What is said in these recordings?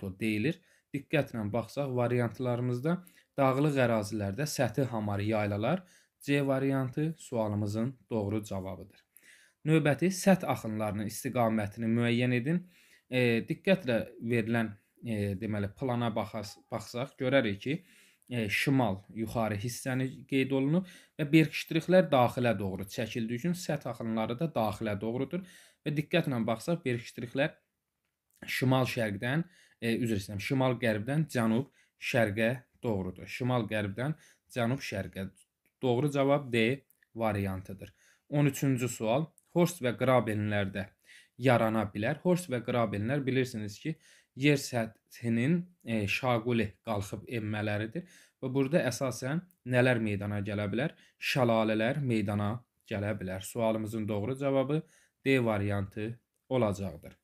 makro deyilir. Diqqətlə baxsaq variantlarımızda dağlıq ərazilərdə səthi hamarı yaylalar C variantı sualımızın doğru cavabıdır. Növbəti səth axınlarının istiqamətini müəyyən edin. E, diqqətlə verilən e, deməli plana baxas, baxsaq görərik ki, e, şimal yuxarı hissəni qeyd olunub və berkişdiriklər daxilə doğru çəkildiyi üçün səth axınları da daxilə doğrudur və diqqətlə baxsaq berkişdiriklər şimal şərqdən e, üzr istəyirəm, şimal-qərbdən cənub-şərqə doğrudur. Şimal-qərbdən cənub-şərqə. Doğru cavab D variantıdır. 13-cü sual. Horst və Grabenlərdə yarana bilər. Horst və Grabenlər bilirsiniz ki, yer səthinin e, şaquli qalxıb enmələridir və burada əsasən nələr meydana gələ bilər? Şəlalələr meydana gələ bilər. Sualımızın doğru cavabı D variantı olacaqdır.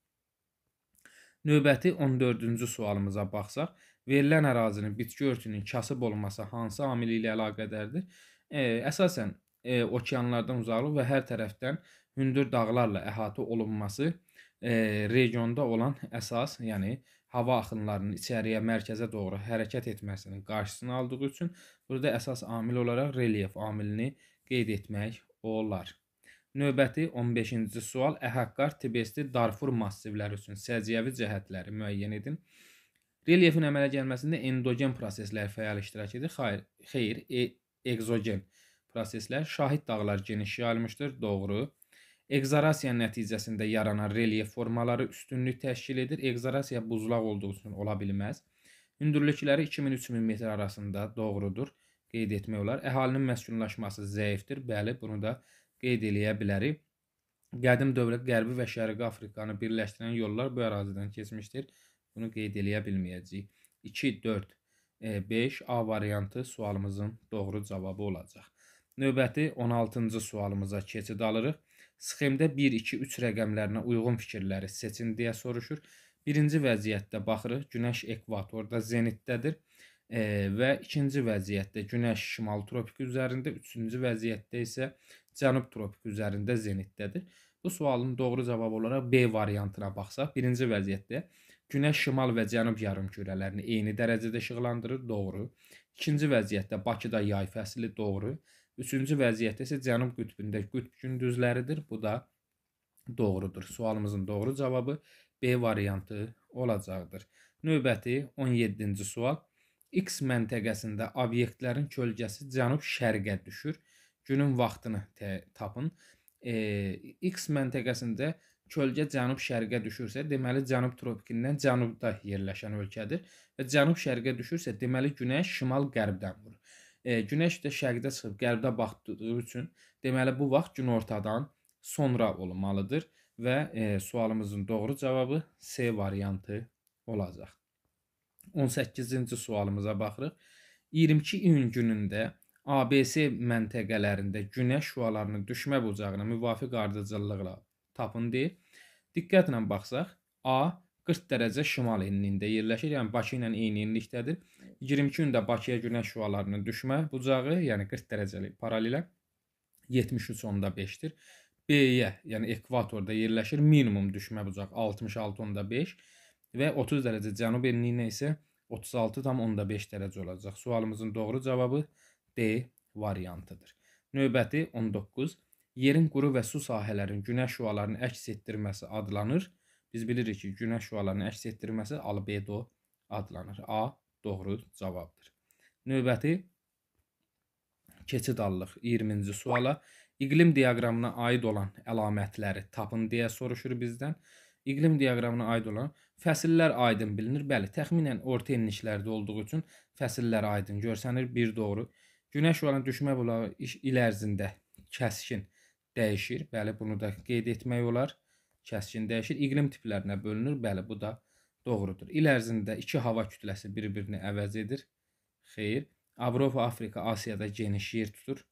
Növbəti 14-cü sualımıza baxsaq, verilən ərazinin bitki örtüyünün kasıb olunması hansı amili ilə əlaqədardır? E, əsasən e, okeanlardan uzaqlıq və hər tərəfdən hündür dağlarla əhatə olunması e, regionda olan əsas, yəni hava axınlarının içəriyə, mərkəzə doğru hərəkət etməsinin qarşısını aldığı üçün burada əsas amil olaraq relyef amilini qeyd etmək olar. Növbəti 15-ci sual Əhəqqar Tibesti Darfur massivləri üçün səciyyəvi cəhətləri müəyyən edin. Relyefin əmələ gəlməsində endogen proseslər fəal iştirak edir. Xeyr, xeyr e egzogen proseslər şahid dağlar geniş yayılmışdır. Doğru. Egzorasiya nəticəsində yaranan relyef formaları üstünlük təşkil edir. Egzorasiya buzlaq olduğu üçün ola bilməz. Hündürlükləri 2000-3000 metr arasında doğrudur. Qeyd etmək olar. Əhalinin məskunlaşması zəifdir. Bəli, bunu da qeyd eləyə bilərik. Qədim dövrət Qərbi və Şərqi Afrikanı birləşdirən yollar bu ərazidən keçmişdir. Bunu qeyd eləyə bilməyəcəyik. 2 4 5 A variantı sualımızın doğru cavabı olacaq. Növbəti 16-cı sualımıza keçid alırıq. Sxemdə 1 2 3 rəqəmlərinə uyğun fikirləri seçin deyə soruşur. Birinci vəziyyətdə baxırıq, Günəş ekvatorda zenitdədir e, və ikinci vəziyyətdə Günəş şimal tropiki üzərində, üçüncü vəziyyətdə isə Cənub tropik üzərində zenitdədir. Bu sualın doğru cavab olaraq B variantına baxsaq, birinci vəziyyətdə Günəş şimal və cənub yarımkürələrini eyni dərəcədə işıqlandırır, doğru. İkinci vəziyyətdə Bakıda yay fəsli doğru. Üçüncü vəziyyətdə isə cənub qütbündə qütb gündüzləridir. Bu da doğrudur. Sualımızın doğru cavabı B variantı olacaqdır. Növbəti 17-ci sual. X məntəqəsində obyektlərin kölgəsi cənub şərqə düşür günün vaxtını tapın. E, X məntəqəsində kölgə cənub-şərqə düşürsə, deməli cənub tropikindən cənubda yerləşən ölkədir və cənub-şərqə düşürsə, deməli günəş şimal-qərbdən vurur. E, günəş də şərqdə çıxıb qərbdə batdığı üçün, deməli bu vaxt günortadan sonra olmalıdır və e, sualımızın doğru cavabı C variantı olacaq. 18-ci sualımıza baxırıq. 22 iyun günündə ABS məntəqələrində günəş şüalarının düşmə bucağına müvafiq ardıcıllıqla tapındı. Diqqətlə baxsaq, A 40 dərəcə şimal enliyində yerləşir, yəni Bakı ilə eyni enlikdədir. 22 gündə Bakıya günəş şüalarının düşmə bucağı, yəni 40 dərəcəlik paralelə 73.5-dir. B-yə, yəni ekvatorda yerləşir, minimum düşmə bucağı 66.5 və 30 dərəcə cənub enliyinə isə 36.5 dərəcə olacaq. Sualımızın doğru cavabı D variantıdır. Növbəti 19. Yerin quru və su sahələrin günəş şüalarını əks etdirməsi adlanır. Biz bilirik ki, günəş şüalarını əks etdirməsi albedo adlanır. A doğru cavabdır. Növbəti keçid allıq 20-ci suala. İqlim diaqramına aid olan əlamətləri tapın deyə soruşur bizdən. İqlim diaqramına aid olan fəsillər aydın bilinir. Bəli, təxminən orta enişlərdə olduğu üçün fəsillər aydın görsənir. Bir doğru. 2 Günəş olan düşmə bulağı il ərzində kəskin dəyişir. Bəli, bunu da qeyd etmək olar. Kəskin dəyişir. İqlim tiplərinə bölünür. Bəli, bu da doğrudur. İl ərzində iki hava kütləsi bir-birini əvəz edir. Xeyr. Avropa, Afrika, Asiyada geniş yer tutur.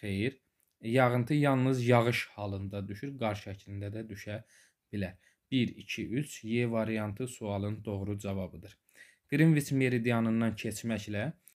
Xeyr. Yağıntı yalnız yağış halında düşür, qar şəklində də düşə bilər. 1 2 3 Y variantı sualın doğru cavabıdır. Greenwich meridianından keçməklə